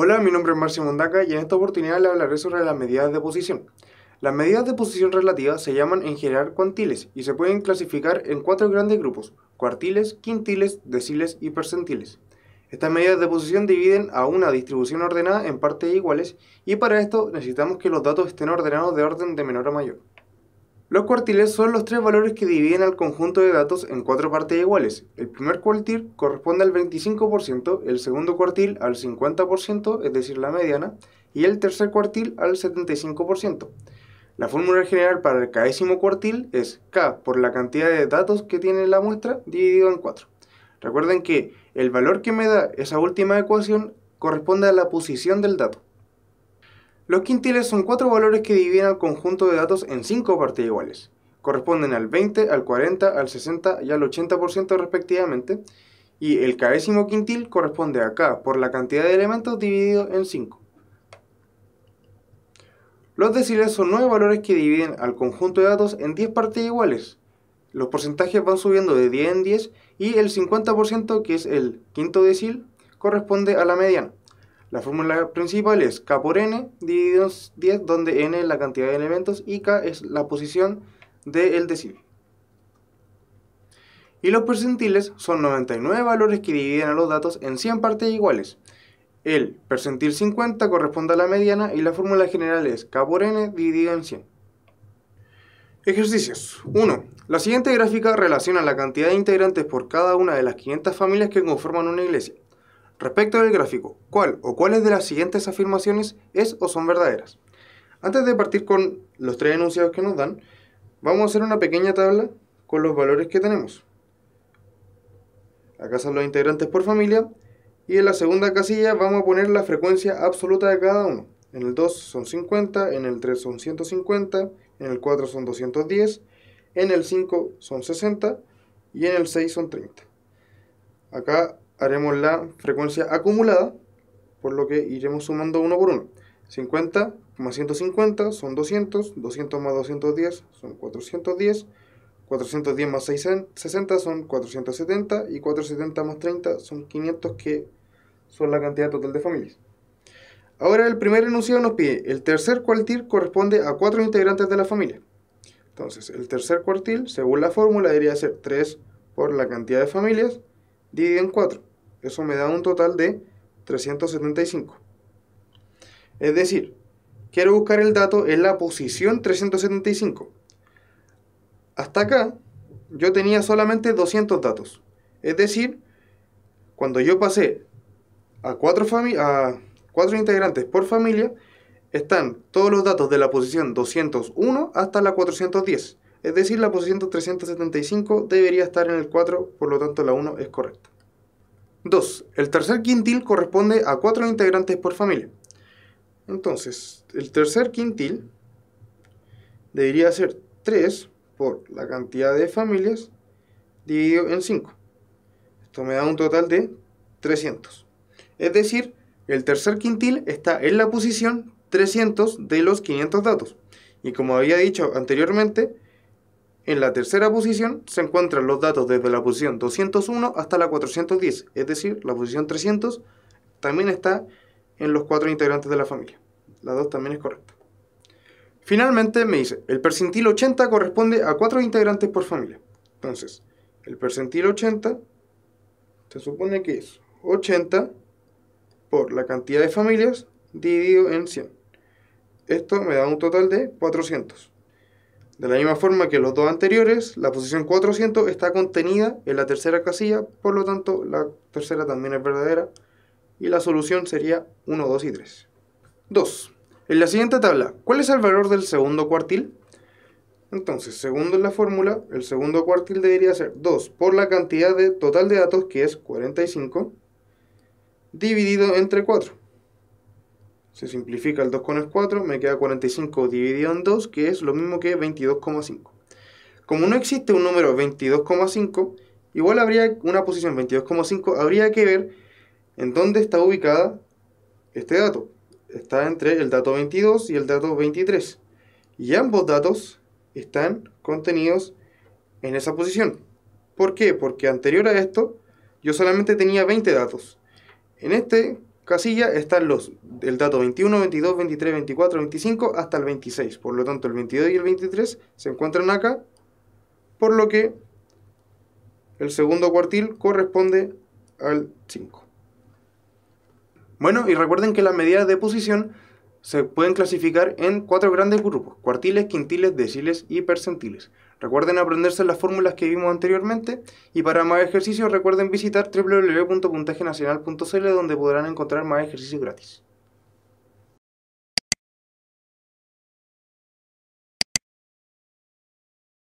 Hola, mi nombre es Marcio Mondaca y en esta oportunidad le hablaré sobre las medidas de posición. Las medidas de posición relativa se llaman en general cuantiles y se pueden clasificar en cuatro grandes grupos, cuartiles, quintiles, deciles y percentiles. Estas medidas de posición dividen a una distribución ordenada en partes iguales y para esto necesitamos que los datos estén ordenados de orden de menor a mayor. Los cuartiles son los tres valores que dividen al conjunto de datos en cuatro partes iguales. El primer cuartil corresponde al 25%, el segundo cuartil al 50%, es decir, la mediana, y el tercer cuartil al 75%. La fórmula general para el k-ésimo cuartil es k por la cantidad de datos que tiene la muestra dividido en 4. Recuerden que el valor que me da esa última ecuación corresponde a la posición del dato. Los quintiles son cuatro valores que dividen al conjunto de datos en cinco partes iguales. Corresponden al 20, al 40, al 60 y al 80% respectivamente. Y el carésimo quintil corresponde acá por la cantidad de elementos dividido en 5. Los deciles son nueve valores que dividen al conjunto de datos en diez partes iguales. Los porcentajes van subiendo de 10 en 10 y el 50% que es el quinto decil corresponde a la mediana. La fórmula principal es K por N dividido 10, donde N es la cantidad de elementos y K es la posición del decibel. Y los percentiles son 99 valores que dividen a los datos en 100 partes iguales. El percentil 50 corresponde a la mediana y la fórmula general es K por N dividido en 100. Ejercicios. 1. La siguiente gráfica relaciona la cantidad de integrantes por cada una de las 500 familias que conforman una iglesia. Respecto del gráfico, ¿cuál o cuáles de las siguientes afirmaciones es o son verdaderas? Antes de partir con los tres enunciados que nos dan, vamos a hacer una pequeña tabla con los valores que tenemos. Acá son los integrantes por familia y en la segunda casilla vamos a poner la frecuencia absoluta de cada uno. En el 2 son 50, en el 3 son 150, en el 4 son 210, en el 5 son 60 y en el 6 son 30. Acá haremos la frecuencia acumulada, por lo que iremos sumando uno por uno. 50 más 150 son 200, 200 más 210 son 410, 410 más 60 son 470 y 470 más 30 son 500 que son la cantidad total de familias. Ahora el primer enunciado nos pide, el tercer cuartil corresponde a cuatro integrantes de la familia. Entonces, el tercer cuartil, según la fórmula, debería ser 3 por la cantidad de familias dividido en 4. Eso me da un total de 375. Es decir, quiero buscar el dato en la posición 375. Hasta acá yo tenía solamente 200 datos. Es decir, cuando yo pasé a cuatro, a cuatro integrantes por familia, están todos los datos de la posición 201 hasta la 410. Es decir, la posición 375 debería estar en el 4, por lo tanto la 1 es correcta. 2. El tercer quintil corresponde a 4 integrantes por familia. Entonces, el tercer quintil debería ser 3 por la cantidad de familias dividido en 5. Esto me da un total de 300. Es decir, el tercer quintil está en la posición 300 de los 500 datos. Y como había dicho anteriormente, en la tercera posición se encuentran los datos desde la posición 201 hasta la 410, es decir, la posición 300 también está en los cuatro integrantes de la familia. La 2 también es correcta. Finalmente me dice, el percentil 80 corresponde a cuatro integrantes por familia. Entonces, el percentil 80 se supone que es 80 por la cantidad de familias dividido en 100. Esto me da un total de 400. De la misma forma que los dos anteriores, la posición 400 está contenida en la tercera casilla, por lo tanto la tercera también es verdadera y la solución sería 1, 2 y 3. 2. En la siguiente tabla, ¿cuál es el valor del segundo cuartil? Entonces, segundo en la fórmula, el segundo cuartil debería ser 2 por la cantidad de total de datos, que es 45, dividido entre 4. Se simplifica el 2 con el 4, me queda 45 dividido en 2, que es lo mismo que 22,5. Como no existe un número 22,5, igual habría una posición 22,5, habría que ver en dónde está ubicada este dato. Está entre el dato 22 y el dato 23. Y ambos datos están contenidos en esa posición. ¿Por qué? Porque anterior a esto yo solamente tenía 20 datos. En este Casilla están los, el dato 21, 22, 23, 24, 25 hasta el 26. Por lo tanto, el 22 y el 23 se encuentran acá, por lo que el segundo cuartil corresponde al 5. Bueno, y recuerden que las medidas de posición se pueden clasificar en cuatro grandes grupos, cuartiles, quintiles, deciles y percentiles. Recuerden aprenderse las fórmulas que vimos anteriormente y para más ejercicios recuerden visitar www.puntajenacional.cl donde podrán encontrar más ejercicios gratis.